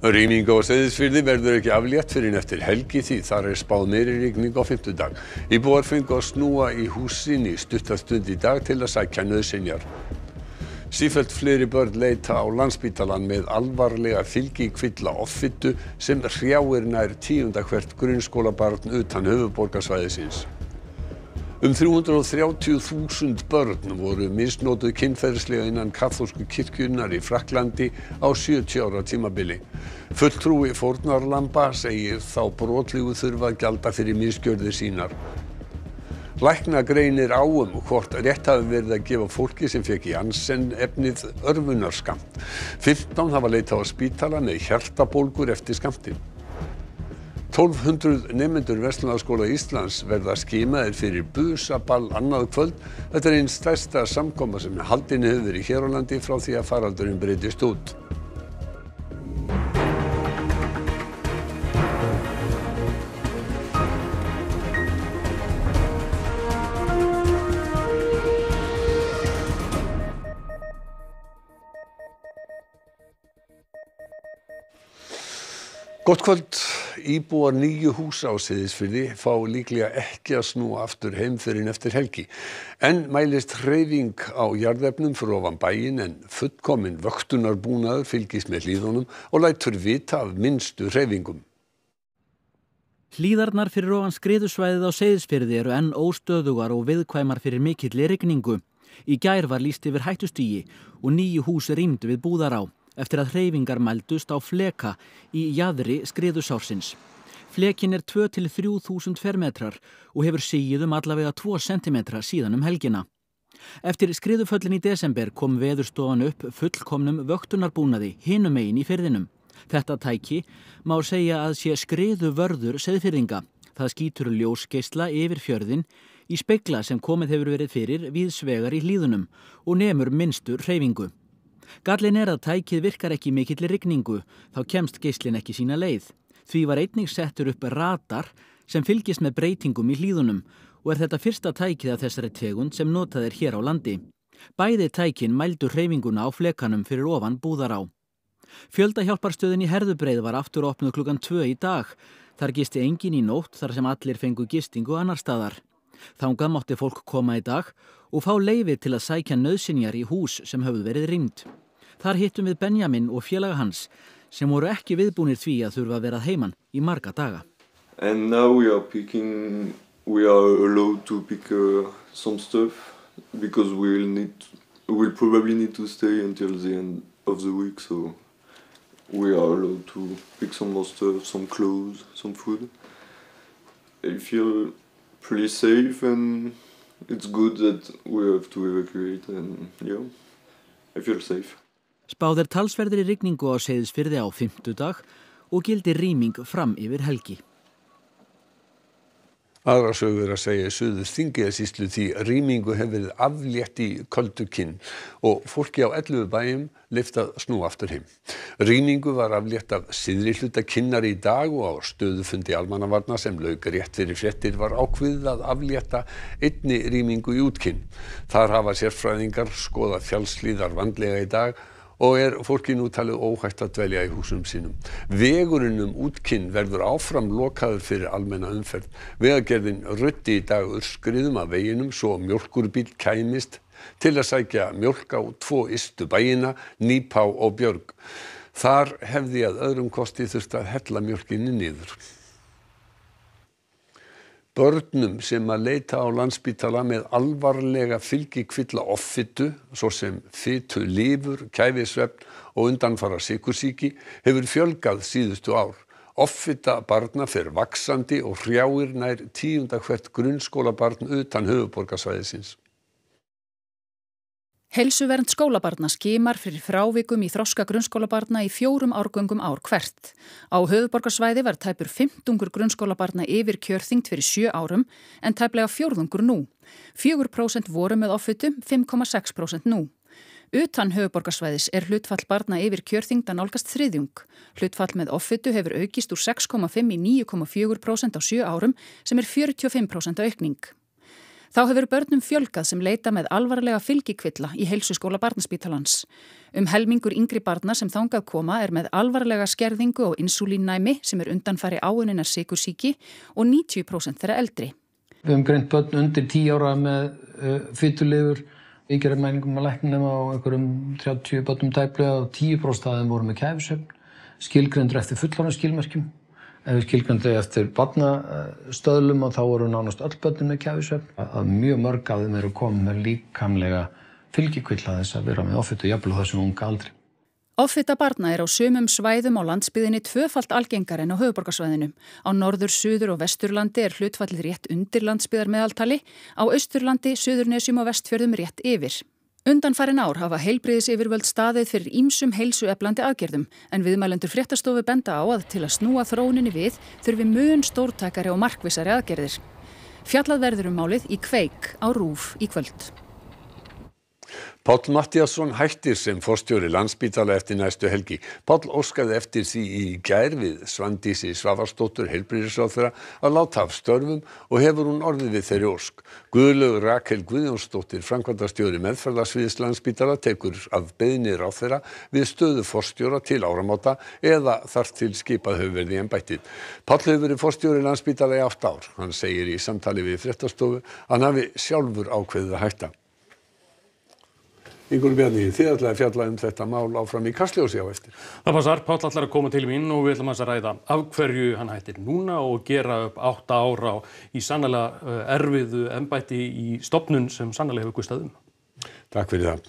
rýmingu á Seyðisfirði verður ekki aflétt fyrr en eftir helgi því þar er spáð meiri rigningu á fimmtudag íbúar fengu að snúa í hús sín í stutta stund í dag til að sækja nauðsynjar sífellt fleiri börn leita á Landspítalann með alvarlega fylgikvilla offitu sem hrjáir nær tíunda hvert grunnskólabarn utan höfuborgarsvæðisins um þrjú hundruð og þrjátíu þúsund börn voru misnotuð kynferðislega innan kaþólsku kirkjunnar í Frakklandi á sjötíu ára tímabili fulltrúi fórnarlamba segir þá brotlegu þurfa að gjalda fyrir misgjörðir sínar Læknagreinir áum hvort rétt hafi verið að gefa fólki sem fekk í ansenn efnið örfunarskamt. 15 hafa leitað á spítala með hjartabólgur eftir skamtinn tólf hundruð nemendur Verslunarskóla Íslands verða skimaðir fyrir busaball annað kvöld þetta er ein stærsta samkoma sem haldin hefur verið hér á landi frá því að faraldurinn breytist út Gott kvöld íbúar níu húsa á Seyðisfirði fá líklega ekki að snúa aftur heim fyrr en eftir helgi enn mælist hreyfing á jarðefnum fyrir ofan bæinn en fullkominn vöktunarbúnaður fylgist með hlíðunum og lætur vita af minnstu hreyfingum. Hlíðarnar fyrir ofan skriðusvæðið á Seyðisfirði eru enn óstöðugar og viðkvæmar fyrir mikillir regningu. Í gær var líst yfir hættustígi og níu hús er rýmd við búðar á eftir að hreyfingar mældust á fleka í jæðri skriðusársins. Flekin er 2-3.000 fermetrar og hefur síð um allavega 2 cm síðan um helgina. Eftir skriðuföllin í desember kom veðurstofan upp fullkomnum vöktunarbúnaði hinum einn í fyrðinum. Þetta tæki má segja að sé skriðu vörður seðfyrðinga. Það skýtur ljósgeisla yfir fjörðin í speigla sem komið hefur verið fyrir við svegar í hlýðunum og nemur minnstur hreyfingu gallin er að tækið virkar ekki mikill rigningu, þá kemst geislin ekki sína leið. Því var einning settur upp radar sem fylgist með breytingum í hlýðunum og er þetta fyrsta tækið af þessari tegund sem notað er hér á landi. Bæði tækin mældu hreyfinguna á flekanum fyrir ofan búðar á. Fjöldahjálparstöðin í Herðubreið var aftur opnuð klukkan 2 í dag. Þar gisti engin í nótt þar sem allir fengu gistingu annar staðar þangað mátti fólk koma í dag og fá leifi til að sækja nöðsynjar í hús sem höfðu verið rýmd. Þar hittum við Benjamin og félaga hans sem voru ekki viðbúinir því að þurfa að vera heimann í marga daga. And now we are picking, we are allowed to pick uh, some stuff because we will need, we will probably need to stay until the end of the week so we are allowed to pick some more stuff, some clothes, some food. I feel pretty safe and it's good that we have to evacuate and yeah, I feel safe. Spáð er talsverðir í rigningu á seyðisfyrði á fymtudag og gildir rýming fram yfir helgi aðra sögu er að segja í Suður Þingeyjarsýslu því rýmingu hefur verið aflétt í köldu kinn og fólki á 11 bæjum lyft að snúa aftur heim. Rýmingu var aflétt af síðri hluta kinnar í dag og á stöðufundi almannavarna sem lauk rétt fyrir frettir var ákviðið að aflétta einni rýmingu í útkinn. Þar hafa sérfræðingar skoðað fjálslíðar vandlega í dag og er fólki nú talið óhætt að dvelja í húsum sínum vegurinn um Útkinn verður áfram lokaður fyrir almenna umferð vegagerðin ruddi í dag aurskriðum að veginum svo mjólkurbíl kæmist til að sækja mjólk á tvo ystu bæina Nýpá og Björg þar hefði að öðrum kosti þurft að hella mjólkinni niður börnum sem að leita á Landspítala með alvarlega fylgikvilla offitu, svo sem fytu lifur, kæfisvefn og undanfara sykursíki, hefur fjölgað síðustu ár. Offita barna fer vaksandi og hrjáir nær tíunda hvert grunnskólabarn utan höfuborgarsvæðisins. Helsuvernd skólabarna skimar fyrir frávikum í þroska grunnskólabarna í fjórum árgöngum ár hvert. Á höfuborgarsvæði var tæpur 15 grunnskólabarna yfir kjörþingt fyrir 7 árum en tæplega fjórðungur nú. 4% voru með offutu, 5,6% nú. Utan höfuborgarsvæðis er hlutfall barna yfir kjörþingda nálgast þriðjung. Hlutfall með offutu hefur aukist úr 6,5 í 9,4% á 7 árum sem er 45% aukning. Þá hefur börnum fjölkað sem leita með alvarlega fylgikvilla í heilsuskóla barnaspítalans. Um helmingur yngri barna sem þangað koma er með alvarlega skerðingu og insulínnæmi sem er undanfæri áuninnar sikursíki og 90% þeirra eldri. Við hefum greint börn undir 10 ára með uh, eh, fytulefur, ykkur er mælingum að læknum á einhverjum 30 börnum tæplega og 10% aðeins voru með kæfisöfn, skilgrendur eftir fullorðan skilmerkjum. Ef við skilgjum þau eftir barnastöðlum og þá eru nánast öll börnum með kæfisvefn að mjög mörg af þeim eru komið með líkamlega fylgjikvill að þess að vera með offitt og jafnvel á þessum unga aldri. Offitta barna er á sumum svæðum á landsbyðinni tvöfalt algengar en á höfuborgarsvæðinu. Á norður, suður og vesturlandi er hlutfallið rétt undir landsbyðar meðaltali, á austurlandi, suðurnesjum og vestfjörðum rétt yfir. Undanfærin ár hafa heilbriðis yfirvöld staðið fyrir ímsum heilsu eflandi aðgerðum en viðmælendur fréttastofu benda á að til að snúa þróuninni við þurfi mun stórtækari og markvisari aðgerðir. Fjallað verður um málið í kveik á rúf í kvöld. Páll Matthíasson hættir sem forstjóri Landspítala eftir næstu helgi Páll óskaði eftir því í gær við Svandísi Svavarsdóttur heilbrigðisráðherra að láta af störfum og hefur hún orðið við þeirri ósk Guðlaug Rakel Guðjónsdóttir framkvæmdastjóri meðferðarsviðs Landspítala tekur að beðni ráðherra við stöðu forstjóra til áramáta eða þar til skipað höfur verið í ennbættið Páll hefur verið forstjóri Landspítala í átt ár hann segir í samtali við fréttastofu að hann hafi sjálfur ákveðið að hætta. Yngur Bjarni, þið ætlaði að fjalla um þetta mál áfram í Kastljósi á eftir. Það passar, Páll ætlar að koma til mín og við ætlum að ræða af hverju hann hættir núna og gera upp átta ára í sannlega eh, erfiðu ennbætti í stopnun sem sannlega hefur gustadum. Takk fyrir það.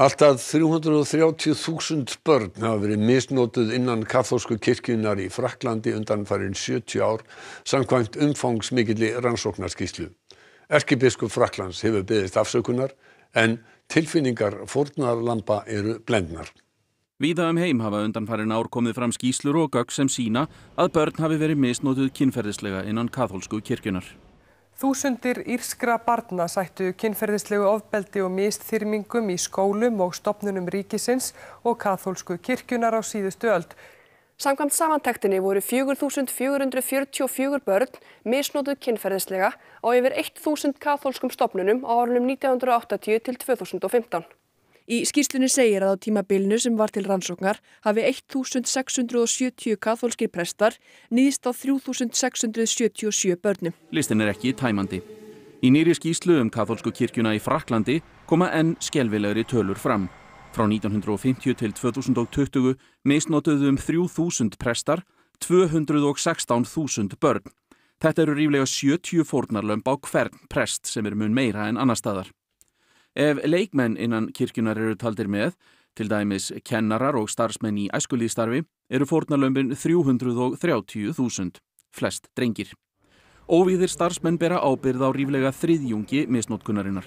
Alltaf 330.000 börn hafa verið misnótuð innan kathósku kirkjunar í Fraklandi undan farin 70 ár samkvæmt umfangsmikilli rannsóknarskíslu. Erkibiskup Fraklands hefur byggðist afsökunar en tilfinningar fórnarlampa eru blendnar. Víða um heim hafa undanfærin ár komið fram skýslur og gögg sem sína að börn hafi verið misnótuð kynferðislega innan katholsku kirkjunar. Þúsundir írskra barna sættu kynferðislegu ofbeldi og mistþyrmingum í skólum og stopnunum ríkisins og katholsku kirkjunar á síðustu öld. Samkvæmt samantektinni voru 4.444 börn misnótuð kynferðislega á yfir 1.000 katholskum stopnunum á orðunum 1980 til 2015. Í skýrslunni segir að á tímabilinu sem var til rannsóknar hafi 1.670 katholskir prestar nýðist á 3.677 börnum. Listin er ekki tæmandi. Í nýri skýslu um katholsku kirkjuna í Fraklandi koma enn skelvilegri tölur fram. Frá 1950 til 2020 misnotuðu um 3.000 prestar 216.000 börn. Þetta eru ríflega 70 fórnarlömb á hvern prest sem er mun meira en annar staðar. Ef leikmenn innan kirkjunar eru taldir með, til dæmis kennarar og starfsmenn í æskulíðstarfi, eru fórnarlömbin 330.000, flest drengir. Óvíðir starfsmenn bera ábyrð á ríflega þriðjungi misnotkunarinnar.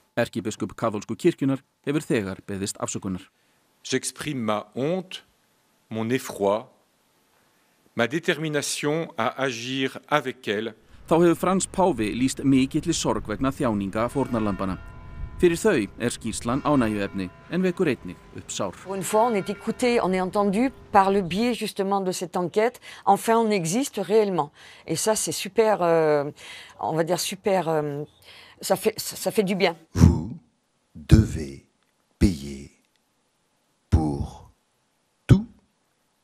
Erkibiskup Kavolsku kirkjunar hefur þegar beðist afsökunar. J'exprime ma honte, mon effroi, ma détermination à agir avec elle. Þá hefur Frans Páfi líst mikilli sorg vegna þjáninga fórnarlambana. Fyrir þau er skýrslan ánægjuefni en vekur einnig upp sár. Une fois on est écouté, on est entendu par le biais justement de cette enquête. Enfin on existe réellement. Et ça c'est super, euh, on va dire super... Euh, ça fait, ça, ça fait du bien. Vous devez payer pour tous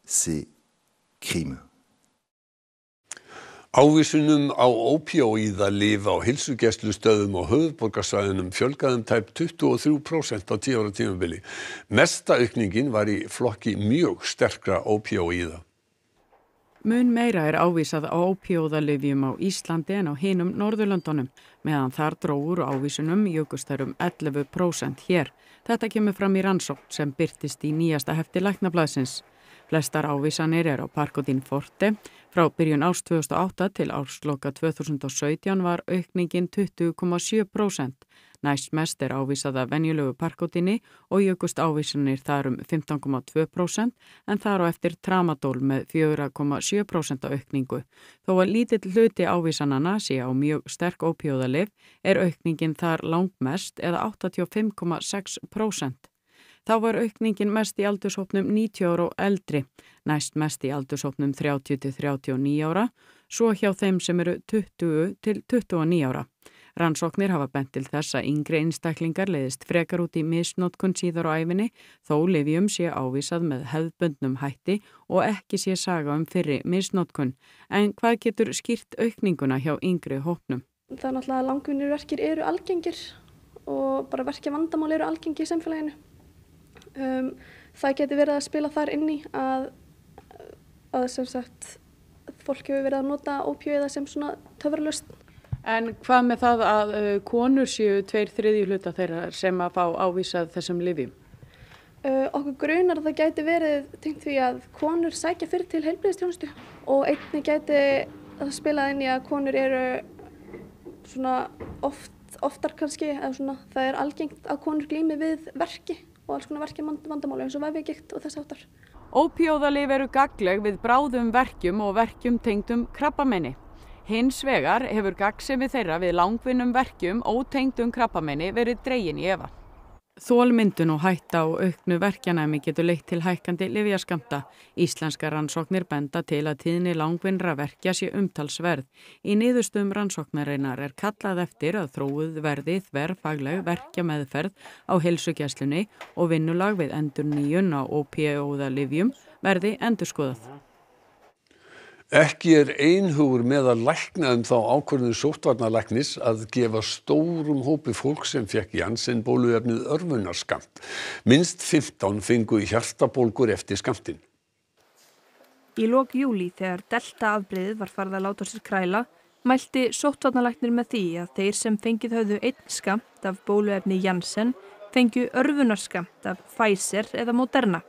ces crimes. Ávísunum á ópíóíða lifa á hilsugjastlustöðum um og höfðborgarsvæðinum fjölgaðum tæp 23% á tíu ára tíumbili. Mesta aukningin var í flokki mjög sterkra ópíóíða mun meira er ávísað á ópíóðalyfjum á Íslandi en á hinum Norðurlöndunum meðan þar dró úr ávísunum jukust þær um 11% hér. Þetta kemur fram í rannsókn sem byrtist í nýjasta hefti læknablaðsins. Flestar ávísanir er á Parkodin Forte. Frá byrjun árs 2008 til ársloka 2017 var aukningin 20,7% næstmest er ávísað af venjulegu parkótinni og jökust ávísanir þar um 15,2% en þar á eftir tramadól með 4,7% aukningu. Þó að lítill hluti ávísanana sé á mjög sterk ópjóðalif er aukningin þar langmest eða 85,6%. Þá var aukningin mest í aldurshópnum 90 ára og eldri, næst mest í aldurshópnum 30-39 ára, svo hjá þeim sem eru 20-29 ára. Rannsóknir hafa bent til þess að yngri einstaklingar leiðist frekar út í misnótkun síðar á æfinni þó livjum sé ávisað með hefðbundnum hætti og ekki sé saga um fyrri misnótkun. En hvað getur skýrt aukninguna hjá yngri hópnum? Það er náttúrulega að langvinnirverkir eru algengir og bara verkja vandamál eru algengi í samfélaginu. Um, það getur verið að spila þar inni að, að sem sagt fólk hefur verið að nota ópjöiða sem svona töfralust En hvað með það að uh, konur séu tveir þriðjú hluta þeirra sem að fá ávísað þessum lifjum? Uh, okkur grunar að það gæti verið tengt því að konur sækja fyrir til heilbleiðstjónustu og einni gæti að spila inn í að konur eru svona oft, oftar kannski, eða svona það er algengt að konur glými við verki og alls konar verki vandamáli eins og vefigikt og þess aftar. Ópjóðalif eru gagleg við bráðum verkjum og verkjum tengdum krabbamenni. Hins vegar hefur gagsemi þeirra við langvinnum verkjum ótengdum krabbameini verið dreyin í efa. Þólmyndun og hætta á auknu verkjanæmi getur leitt til hækkandi livjaskamta. Íslenska rannsóknir benda til að tíðni langvinnra verkja sé umtalsverð. Í niðurstum rannsóknareinar er kallað eftir að þróuð verði þverfagleg verkja meðferð á helsugjæslunni og vinnulag við endur nýjun á OPO-ða livjum verði endur skoðað. Ekki er einhugur með að lækna um þá ákvörðun sóttvarnalæknis að gefa stórum hópi fólk sem fekk Janssen bóluefnið örfunarskamt. Minst 15 fengu í hjartabólgur eftir skamtinn. Í lok júli þegar delta afbreið var farið að láta sér kræla mælti sóttvarnalæknir með því að þeir sem fengið höfðu einn skamt af bóluefni Janssen fengju örfunarskamt af Pfizer eða Moderna.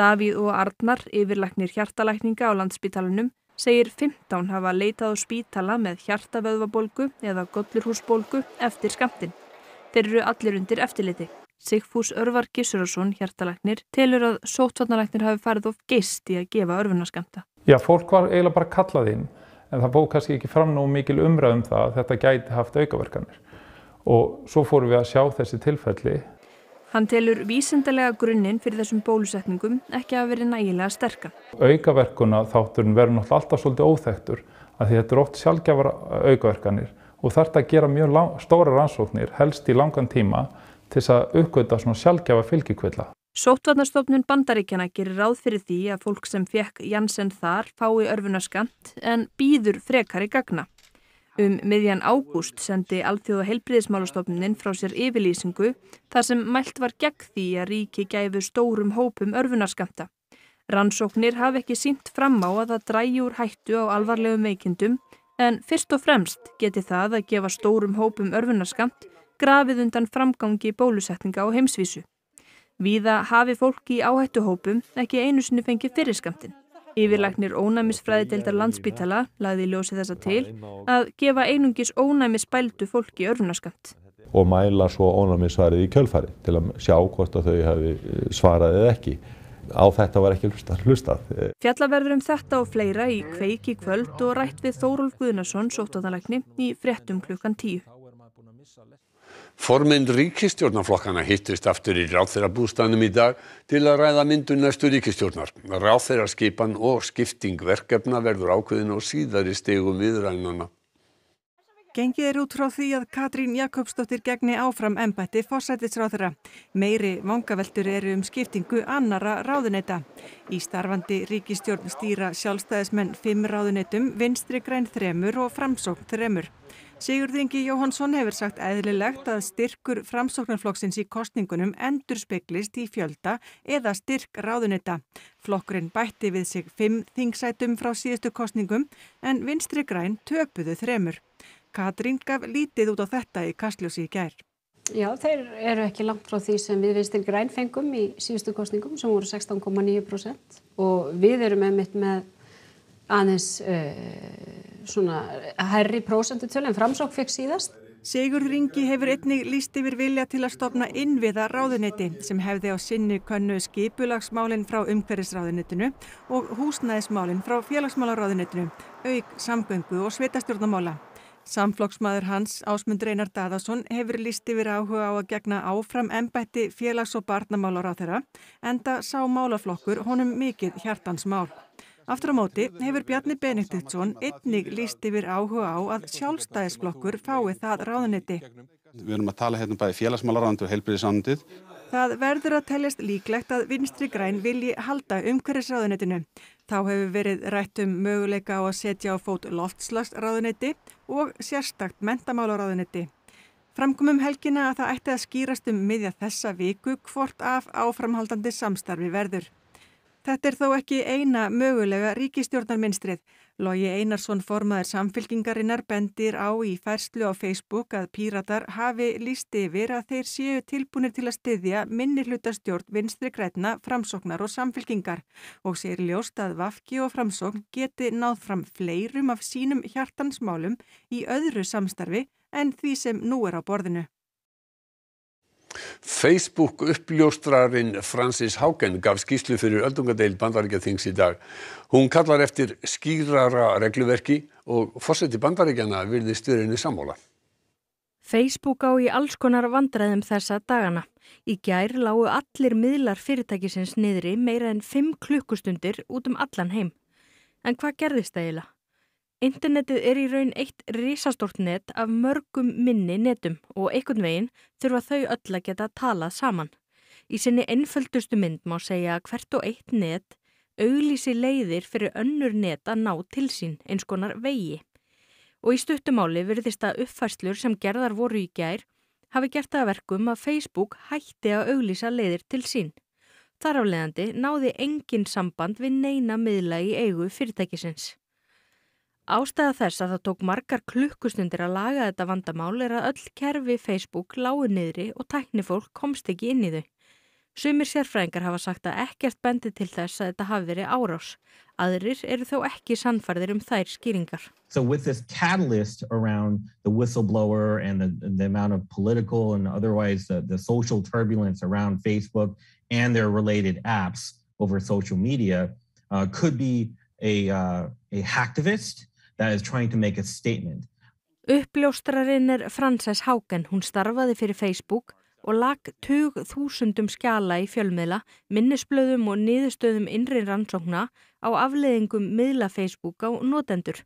Davíð og Arnar yfirlæknir hjartalækninga á Landspítalanum segir fimmtán hafa leitað á spítala með hjartavöðvabólgu eða gollurhúsbólgu eftir skammtinn. Þeir eru allir undir eftirliti. Sigfús Örvar Gissurarsson, hjartalæknir, telur að sótvarnalæknir hafi farið of geist í að gefa örfunarskammta. Já, fólk var eiginlega bara kallað inn en það bóð kannski ekki fram nóg mikil umræðum það að þetta gæti haft aukaverkanir og svo fórum við að sjá þessi tilfelli hann telur vísindalega grunninn fyrir þessum bólusetningum ekki að verið nægilega sterka. Aukaverkuna þátturinn verður náttúrulega alltaf svolítið óþægtur að því þetta eru oft sjálfgjafar aukaverkanir og þarf að gera mjög stóra rannsóknir helst í langan tíma til þess að uppgöta svona sjálfgjafa fylgjikvilla. Sóttvarnarstofnun bandaríkjana gerir ráð fyrir því að fólk sem fekk Janssen þar fái örfunaskamt en býður frekar í gagna um miðjan ágúst sendi Alþjóðaheilbrigðismálastofnunin frá sér yfirlýsingu þar sem mælt var gegn því að ríki gæfu stórum hópum örvunarskammta. Rannsóknir hafi ekki sínt fram á að það drægi úr hættu á alvarlegum veikindum en fyrst og fremst geti það að gefa stórum hópum örvunarskamt grafið undan framgangi bólusetninga á heimsvísu. Víða hafi fólki í áhættuhópum ekki einu sinni fengið fyrirskamtin yfirlæknir ónæmisfræðideildar Landspítala lagði í ljósi þessa til að gefa einungis ónæmisbældu fólki örvunarskammt og mæla svo ónæmisvarið í kjölfari til að sjá hvort að þau hafi eh, svarað eða ekki á þetta var ekki hlustað. hlustað. Fjallaverður um þetta og fleira í kveiki kvöld og rætt við Þórólf Guðnarsson sóttanleikni í frettum klukkan tíu. Formin ríkistjórnarflokkana hittist aftur í ráþeirabústanum í dag til að ræða myndun næstu ríkistjórnar. Ráþeirarskipan og skipting verkefna verður ákveðin og síðari stegum viðrænuna. Gengið er út frá því að Katrín Jakobsdóttir gegni áfram ennbætti fórsætisráðra. Meiri vangaveltur eru um skiptingu annara ráðuneta. Í starfandi ríkistjórn stýra sjálfstæðismenn fimm ráðunetum, vinstri græn þremur og framsókn þremur. Sigurður Ingi Jóhannsson hefur sagt eðlilegt að styrkur framsóknarflokksins í kostningunum endur speklist í fjölda eða styrk ráðunita. Flokkurinn bætti við sig fimm þingsætum frá síðustu kostningum en vinstri græn töpuðu þremur. Katrín gaf lítið út á þetta í Kastljósi í gær. Já, þeir eru ekki langt frá því sem við vinstri græn fengum í síðustu kostningum sem voru 16,9% og við erum með mitt með aðeins... Uh, svona herri prósendutölu en framsók fekk síðast. Sigurður Ingi hefur einnig líst yfir vilja til að stopna innviða ráðuneti sem hefði á sinni kannu skipulagsmálinn frá umhverfisráðunetinu og húsnæðismálinn frá félagsmálaráðunetinu, auk samgöngu og svetastjórnamála. Samflokksmaður hans, Ásmund Reynar Dadasson, hefur líst yfir áhuga á að gegna áfram ennbætti félags- og barnamálar á þeirra, enda sá málaflokkur honum mikið hjartans mál. Aftur á móti hefur Bjarni Benediktsson einnig líst yfir áhuga á að sjálfstæðisblokkur fái það ráðuniti. Við erum að tala hérna bæði félagsmálarandu og heilbyrðisandið. Það verður að teljast líklegt að vinstri græn vilji halda umhverfisráðunitinu. Þá hefur verið rætt um möguleika á að setja á fót loftslagsráðuniti og sérstakt mentamálaráðuniti. Framkomum helgina að það ætti að skýrast um miðja þessa viku hvort af áframhaldandi samstarfi verður þetta er þó ekki eina mögulega ríkisstjórnarmynstrið Logi Einarsson formaður Samfylkingarinnar bendir á í færslu á Facebook að píratar hafi líst yfir að þeir séu tilbúinir til að styðja minnihlutastjórn vinstri grætna, framsóknar og samfylkingar og sér ljóst að Vafki og framsókn geti náð fram fleirum af sínum hjartansmálum í öðru samstarfi en því sem nú er á borðinu. Facebook uppljóstrarinn Francis Haugen gaf skýrslu fyrir öldungadeild Bandaríkjaþings í dag hún kallar eftir skýrara regluverki og forseti Bandaríkjana virðist verið henni sammála Facebook á í alls konar vandræðum þessa dagana. Í gær lágu allir miðlar fyrirtækisins niðri meira en 5 klukkustundir út um allan heim. En hvað gerðist það eiginlega? Internetið er í raun eitt risastórt net af mörgum minni netum og einhvern veginn þurfa þau öll að geta talað saman. Í sinni einföldustu mynd má segja að hvert og eitt net auglísi leiðir fyrir önnur net að ná til sín eins konar vegi. Og í stuttumáli verðist að uppfæslur sem gerðar voru í gær hafi gert það verkum að Facebook hætti að auglísa leiðir til sín. Þar afleðandi náði engin samband við neina miðla í eigu fyrirtækisins ástæða þess að það tók margar klukkustundir að laga þetta vandamál er að öll kerfi Facebook lágu niðri og tæknifólk komst ekki inn í þau. Sumir sérfræðingar hafa sagt að ekkert bendi til þess að þetta hafi verið árás. Aðrir eru þó ekki sannfarðir um þær skýringar. So with this catalyst around the whistleblower and the, the amount of political and otherwise the, the social turbulence around Facebook and their related apps over social media uh, could be a, uh, a hacktivist that is trying to make a statement. Uppljóstrarinn er Frances Haugen, hún starfaði fyrir Facebook og lag tug þúsundum skjala í fjölmiðla, minnisblöðum og niðurstöðum innri rannsókna á afleðingum miðla Facebook á notendur.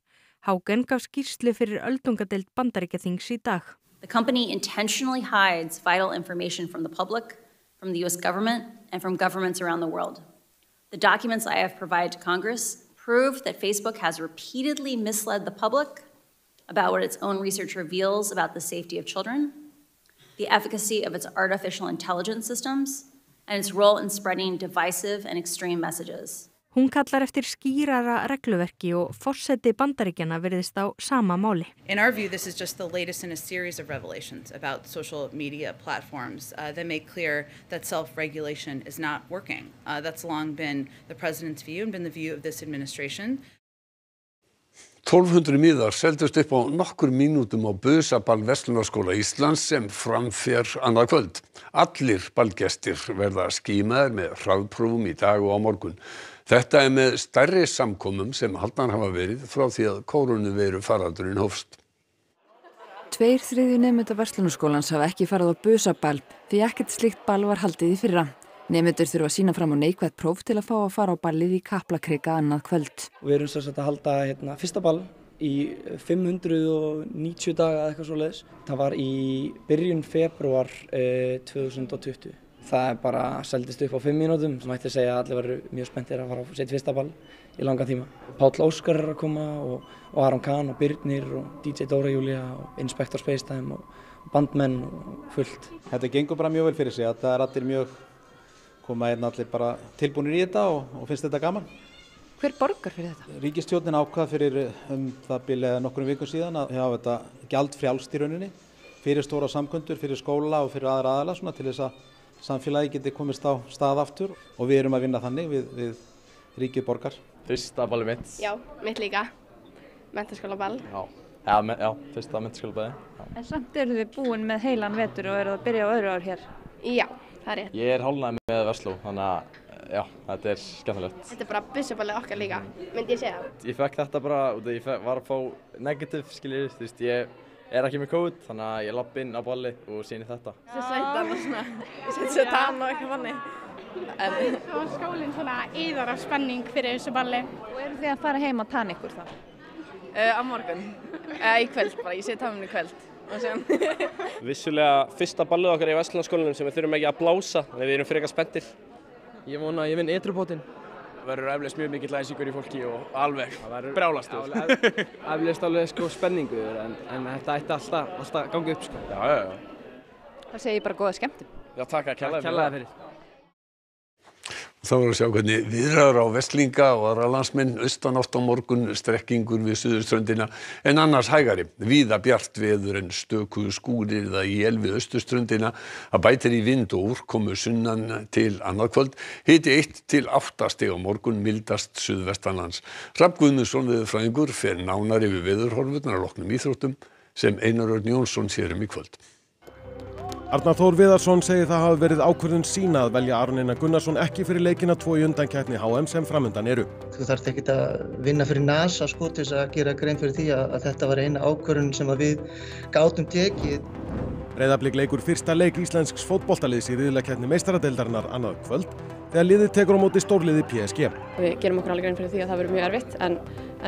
Haugen gaf skýrslu fyrir öldungadeild bandaríkjathings í dag. The company intentionally hides vital information from the public, from the US government and from governments around the world. The documents I have provided to Congress Prove that Facebook has repeatedly misled the public about what its own research reveals about the safety of children, the efficacy of its artificial intelligence systems, and its role in spreading divisive and extreme messages. hún kallar eftir skýrara regluverki og forseti Bandaríkjana virðist á sama máli. View, uh, uh, 1200 miðar seldust upp á nokkur mínútum á Böðsabal Vestlunarskóla Íslands sem framfér annað kvöld. Allir balgestir verða skýmaður með hraðprúfum í dag og á morgun. Þetta er með stærri samkomum sem haldnar hafa verið frá því að kórunu veru faraldurinn hófst. Tveir þriðju nefnda Vestlunarskólans hafa ekki farað á Böðsabal því ekkert slikt bal var haldið í fyrra. Nefnendur þurfa að sína fram á neikvæð próf til að fá að fara á ballið í Kaplakrika annað kvöld. Við erum sérstaklega að halda hérna, fyrsta ball í 590 daga eða eitthvað svo leiðis. Það var í byrjun februar eh, 2020. Það er bara seldist upp á 5 mínútum sem ætti að segja að allir varu mjög spenntir að fara á sitt fyrsta ball í langa tíma. Páll Óskar er að koma og, og Aron Kahn og Byrnir og DJ Dóra Júlia og Inspektor Spacetime og bandmenn og fullt. Þetta gengur bara mjög vel fyrir sig að það er allir mjög koma hérna allir bara tilbúinir í þetta og, og finnst þetta gaman. Hver borgar fyrir þetta? Ríkistjónin ákvað fyrir um það byrjaði nokkrum vikum síðan að hafa þetta gjald frjálst í rauninni fyrir stóra samkundur, fyrir skóla og fyrir aðra aðala svona til þess að samfélagi geti komist á stað aftur og við erum að vinna þannig við, við ríkið borgar. Fyrsta balli mitt? Já, mitt líka. Mentarskóla ball. Já. Já, me, já, fyrsta myndskjálpaði. En samt eru þið búin með heilan vetur og eru það að byrja á öðru ár hér? Já, það er rétt. Ég er hálnað með Veslu, þannig að já, þetta er skemmtilegt. Þetta er bara bussubalið okkar líka, myndi ég segja það. Ég fekk þetta bara, ég fekk, var að fá negativ, skiljið, þú veist, ég er ekki með kód, þannig að ég lapp inn á balli og síni þetta. Þetta sætti alveg svona, setja þetta annað eitthvað manni. Svo var skólinn svona íðar af spenning fyrir þessu balli. Og eru þið að fara heim að tanna ykkur þá? Uh, á morgun, uh, í kveld bara, ég seti tafum í kveld. Vissulega fyrsta ballið okkar í Vestlandsskólanum sem við þurfum ekki að blása en við erum frekar spenntir. Ég vona að ég vinn ytrubótinn. Það verður eflust mjög mikill æsingur í fólki og alveg brálastur. Eflust alveg sko spenninguður en, en þetta ætti alltaf, alltaf gangið upp sko. Já, já, já. Það segir bara góða skemmtum. Já, takk að kella þér fyrir þá er að sjá hvernig viðræður á verslinga og aðra landsmenn austanátt á morgun strekkingur við suðurströndina en annars hægari víða bjart veður en stöku skúrir eða él við austurströndina að bætir í vind og úrkomu sunnan til annað kvöld hiti 1 til 8 steg á morgun mildast suðvestanlands. Rapp Guðmundsson við fræðingur fer nánar yfir veðurhorfurnar að loknum íþróttum sem Einar Örn Jónsson sérum í kvöld. Arnar Þór Viðarsson segir það hafi verið ákvörðun sína að velja Arnina Gunnarsson ekki fyrir leikina tvo í undankeppni HM sem framöndan eru. Þú þarfst ekki að vinna fyrir NASA sko til þess að gera grein fyrir því að, að þetta var eina ákvörðun sem við gátum tekið. Reyðablík leikur fyrsta leik íslensks fótbolltaliðs í riðilakeppni meistaradeildarinnar annað kvöld þegar liðið tekur á móti stórliði PSG. Við gerum okkur alveg grein fyrir því að það verður mjög erfitt en,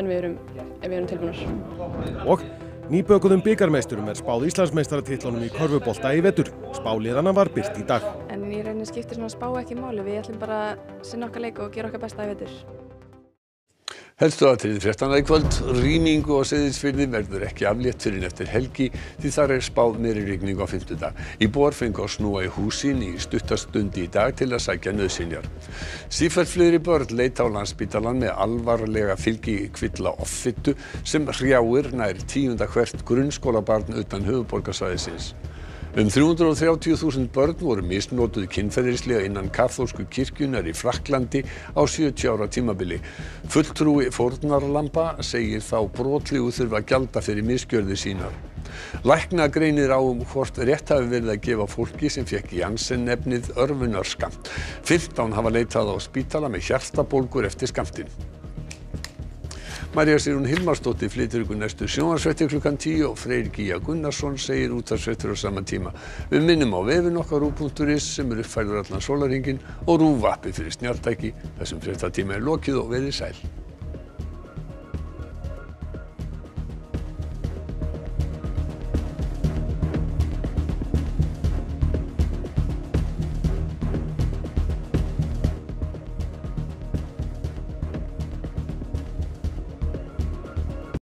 en við erum, erum tilbúinur. Og? Nýbökuðum byggarmeisturum er spáð Íslandsmeistaratitlunum í korfubólta í vetur. Spáliðana var byrkt í dag. En í rauninni skiptir svona spá ekki máli, við ætlum bara að sinna okkar leik og gera okkar besta í vetur helstu atriði fréttanna í kvöld rýmingu á Seyðisfirði verður ekki aflétt fyrr en eftir helgi því þar er spáð meiri rigningu á fimmtudag íbúar fengu að snúa í hús sín í stutta stund í dag til að sækja nauðsynjar sífellt fleiri börn leita á Landspítalann með alvarlega fylgikvilla offitu sem hrjáir nær tíunda hvert grunnskólabarn utan höfuborgarsvæðisins um þrjú hundruð og þrjátíu þúsund börn voru misnotuð kynferðislega innan kaþólsku kirkjunnar í Frakklandi á sjötíu ára tímabili fulltrúi fórnarlamba segir þá brotlegu þurfa að gjalda fyrir misgjörðir sínar læknar greinir á um hvort rétt hafi verið að gefa fólki sem fékk Janssen nefnið örvunarskammt fimmtán hafa leitað á spítala með hjartabólgur eftir skammtinn Marja Sirún Hilmarsdóttir flytur ykkur næstu sjónvarsfréttir klukkan 10 og Freyr Gíja Gunnarsson segir útvarsfréttir á sama tíma. Við minnum á vefin okkar rú.is sem er uppfælur allan sólaringin og rúvappi fyrir snjartæki. Þessum fréttatíma er lokið og verið sæl.